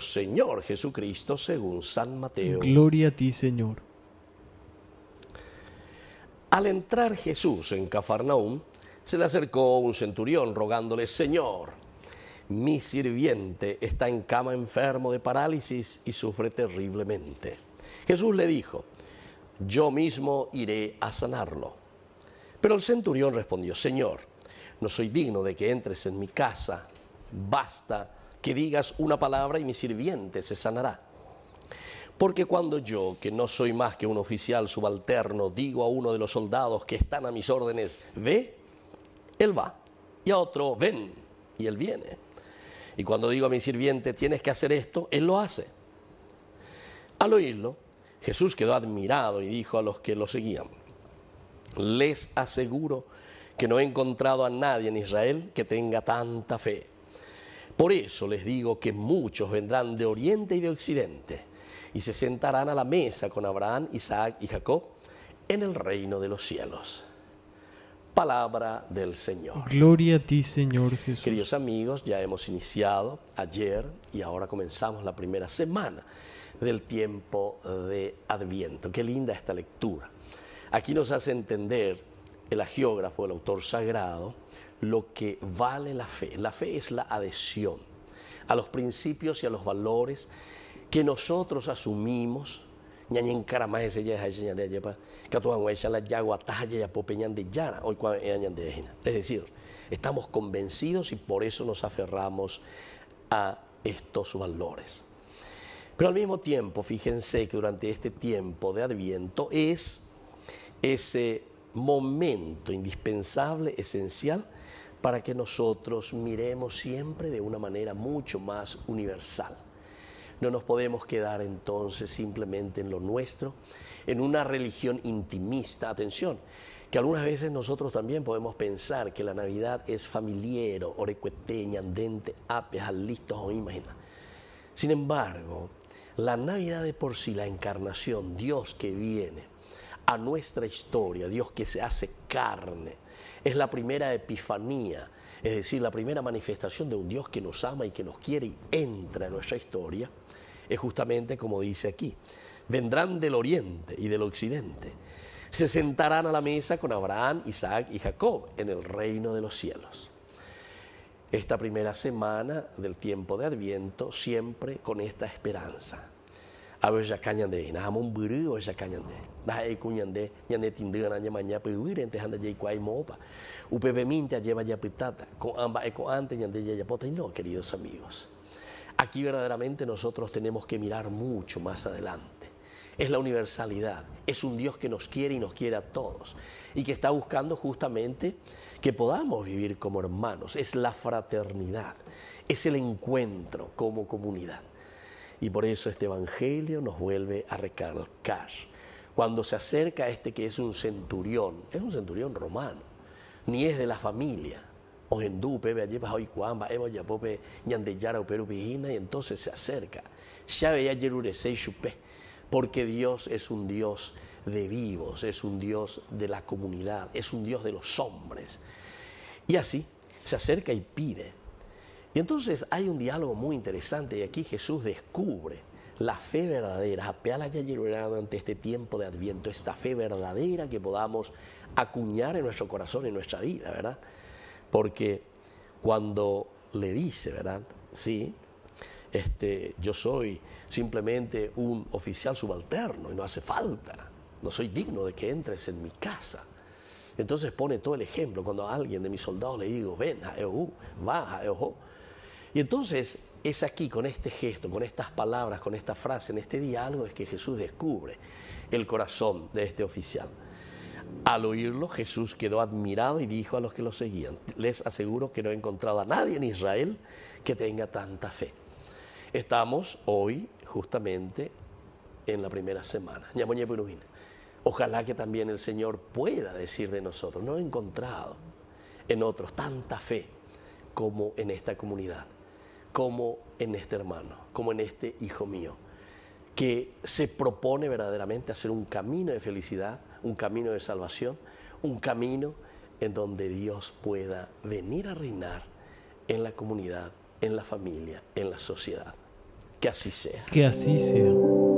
Señor Jesucristo según San Mateo. Gloria a ti, Señor. Al entrar Jesús en Cafarnaúm, se le acercó un centurión rogándole, Señor, mi sirviente está en cama enfermo de parálisis y sufre terriblemente. Jesús le dijo, yo mismo iré a sanarlo. Pero el centurión respondió, Señor, no soy digno de que entres en mi casa, basta que digas una palabra y mi sirviente se sanará. Porque cuando yo, que no soy más que un oficial subalterno, digo a uno de los soldados que están a mis órdenes, ve, él va, y a otro, ven, y él viene. Y cuando digo a mi sirviente, tienes que hacer esto, él lo hace. Al oírlo, Jesús quedó admirado y dijo a los que lo seguían, les aseguro que no he encontrado a nadie en Israel que tenga tanta fe. Por eso les digo que muchos vendrán de oriente y de occidente y se sentarán a la mesa con Abraham, Isaac y Jacob en el reino de los cielos. Palabra del Señor. Gloria a ti, Señor Jesús. Queridos amigos, ya hemos iniciado ayer y ahora comenzamos la primera semana del tiempo de Adviento. Qué linda esta lectura. Aquí nos hace entender el agiógrafo, el autor sagrado, lo que vale la fe. La fe es la adhesión a los principios y a los valores que nosotros asumimos es decir estamos convencidos y por eso nos aferramos a estos valores pero al mismo tiempo fíjense que durante este tiempo de adviento es ese momento indispensable, esencial, para que nosotros miremos siempre de una manera mucho más universal. No nos podemos quedar entonces simplemente en lo nuestro, en una religión intimista. Atención, que algunas veces nosotros también podemos pensar que la Navidad es familiar, orecueteña, andente, apes, listos o imagina. Sin embargo, la Navidad de por sí, la encarnación, Dios que viene, a nuestra historia, Dios que se hace carne. Es la primera epifanía, es decir, la primera manifestación de un Dios que nos ama y que nos quiere y entra en nuestra historia, es justamente como dice aquí, vendrán del oriente y del occidente, se sentarán a la mesa con Abraham, Isaac y Jacob en el reino de los cielos. Esta primera semana del tiempo de Adviento, siempre con esta esperanza, abeja kanyande na hamon buru abeja kanyande na e kunyande nyande ya nya manya pe wire ente handa jai kwai mopa minte a lleva ya pitata con amba eco ya y no queridos amigos aquí verdaderamente nosotros tenemos que mirar mucho más adelante es la universalidad, es un Dios que nos quiere y nos quiere a todos y que está buscando justamente que podamos vivir como hermanos, es la fraternidad, es el encuentro como comunidad. Y por eso este Evangelio nos vuelve a recalcar. Cuando se acerca a este que es un centurión, es un centurión romano, ni es de la familia, vea, llevas hoy Cuamba, pope, Yapope, o Operu, Pijina, y entonces se acerca. Chupé, porque Dios es un Dios de vivos, es un Dios de la comunidad, es un Dios de los hombres. Y así se acerca y pide y entonces hay un diálogo muy interesante y aquí Jesús descubre la fe verdadera, apeala ya llorado ante este tiempo de adviento, esta fe verdadera que podamos acuñar en nuestro corazón y en nuestra vida, ¿verdad? Porque cuando le dice, ¿verdad? Sí, este, yo soy simplemente un oficial subalterno y no hace falta, no soy digno de que entres en mi casa. Entonces pone todo el ejemplo, cuando a alguien de mis soldados le digo, ven a Eú, va a y entonces es aquí, con este gesto, con estas palabras, con esta frase, en este diálogo, es que Jesús descubre el corazón de este oficial. Al oírlo, Jesús quedó admirado y dijo a los que lo seguían, les aseguro que no he encontrado a nadie en Israel que tenga tanta fe. Estamos hoy justamente en la primera semana. Ojalá que también el Señor pueda decir de nosotros, no he encontrado en otros tanta fe como en esta comunidad como en este hermano, como en este hijo mío, que se propone verdaderamente hacer un camino de felicidad, un camino de salvación, un camino en donde Dios pueda venir a reinar en la comunidad, en la familia, en la sociedad. Que así sea. Que así sea.